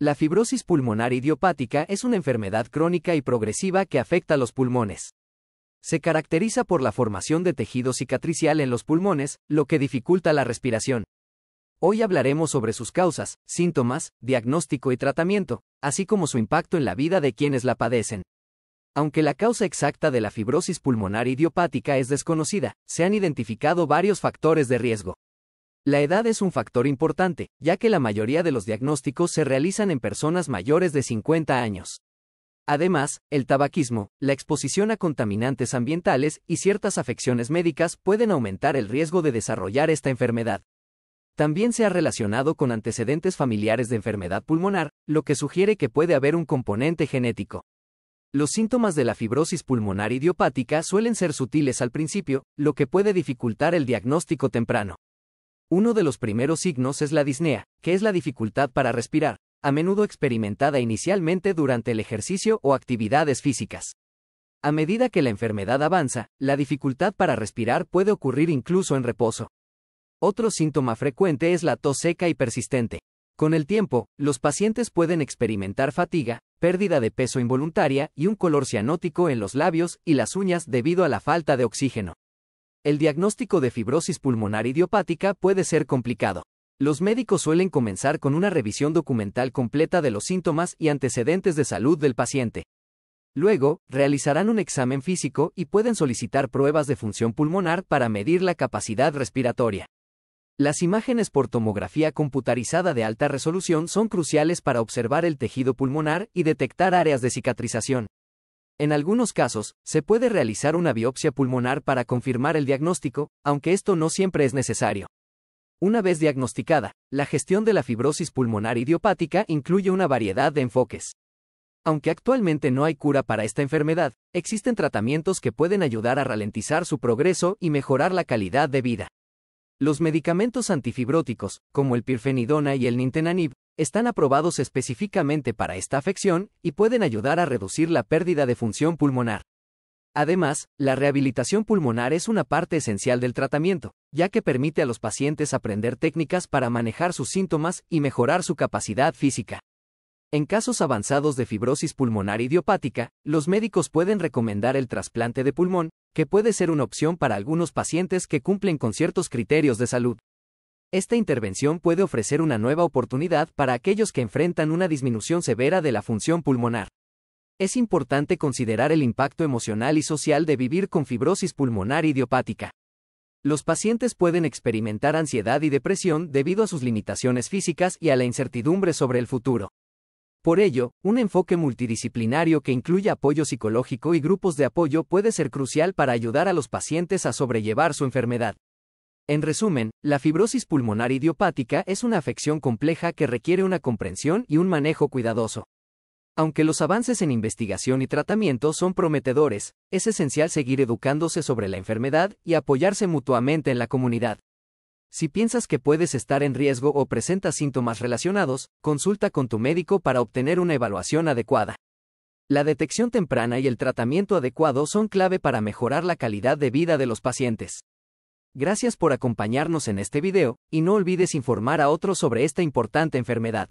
La fibrosis pulmonar idiopática es una enfermedad crónica y progresiva que afecta a los pulmones. Se caracteriza por la formación de tejido cicatricial en los pulmones, lo que dificulta la respiración. Hoy hablaremos sobre sus causas, síntomas, diagnóstico y tratamiento, así como su impacto en la vida de quienes la padecen. Aunque la causa exacta de la fibrosis pulmonar idiopática es desconocida, se han identificado varios factores de riesgo. La edad es un factor importante, ya que la mayoría de los diagnósticos se realizan en personas mayores de 50 años. Además, el tabaquismo, la exposición a contaminantes ambientales y ciertas afecciones médicas pueden aumentar el riesgo de desarrollar esta enfermedad. También se ha relacionado con antecedentes familiares de enfermedad pulmonar, lo que sugiere que puede haber un componente genético. Los síntomas de la fibrosis pulmonar idiopática suelen ser sutiles al principio, lo que puede dificultar el diagnóstico temprano. Uno de los primeros signos es la disnea, que es la dificultad para respirar, a menudo experimentada inicialmente durante el ejercicio o actividades físicas. A medida que la enfermedad avanza, la dificultad para respirar puede ocurrir incluso en reposo. Otro síntoma frecuente es la tos seca y persistente. Con el tiempo, los pacientes pueden experimentar fatiga, pérdida de peso involuntaria y un color cianótico en los labios y las uñas debido a la falta de oxígeno. El diagnóstico de fibrosis pulmonar idiopática puede ser complicado. Los médicos suelen comenzar con una revisión documental completa de los síntomas y antecedentes de salud del paciente. Luego, realizarán un examen físico y pueden solicitar pruebas de función pulmonar para medir la capacidad respiratoria. Las imágenes por tomografía computarizada de alta resolución son cruciales para observar el tejido pulmonar y detectar áreas de cicatrización. En algunos casos, se puede realizar una biopsia pulmonar para confirmar el diagnóstico, aunque esto no siempre es necesario. Una vez diagnosticada, la gestión de la fibrosis pulmonar idiopática incluye una variedad de enfoques. Aunque actualmente no hay cura para esta enfermedad, existen tratamientos que pueden ayudar a ralentizar su progreso y mejorar la calidad de vida. Los medicamentos antifibróticos, como el pirfenidona y el nintenanib, están aprobados específicamente para esta afección y pueden ayudar a reducir la pérdida de función pulmonar. Además, la rehabilitación pulmonar es una parte esencial del tratamiento, ya que permite a los pacientes aprender técnicas para manejar sus síntomas y mejorar su capacidad física. En casos avanzados de fibrosis pulmonar idiopática, los médicos pueden recomendar el trasplante de pulmón, que puede ser una opción para algunos pacientes que cumplen con ciertos criterios de salud. Esta intervención puede ofrecer una nueva oportunidad para aquellos que enfrentan una disminución severa de la función pulmonar. Es importante considerar el impacto emocional y social de vivir con fibrosis pulmonar idiopática. Los pacientes pueden experimentar ansiedad y depresión debido a sus limitaciones físicas y a la incertidumbre sobre el futuro. Por ello, un enfoque multidisciplinario que incluya apoyo psicológico y grupos de apoyo puede ser crucial para ayudar a los pacientes a sobrellevar su enfermedad. En resumen, la fibrosis pulmonar idiopática es una afección compleja que requiere una comprensión y un manejo cuidadoso. Aunque los avances en investigación y tratamiento son prometedores, es esencial seguir educándose sobre la enfermedad y apoyarse mutuamente en la comunidad. Si piensas que puedes estar en riesgo o presentas síntomas relacionados, consulta con tu médico para obtener una evaluación adecuada. La detección temprana y el tratamiento adecuado son clave para mejorar la calidad de vida de los pacientes. Gracias por acompañarnos en este video, y no olvides informar a otros sobre esta importante enfermedad.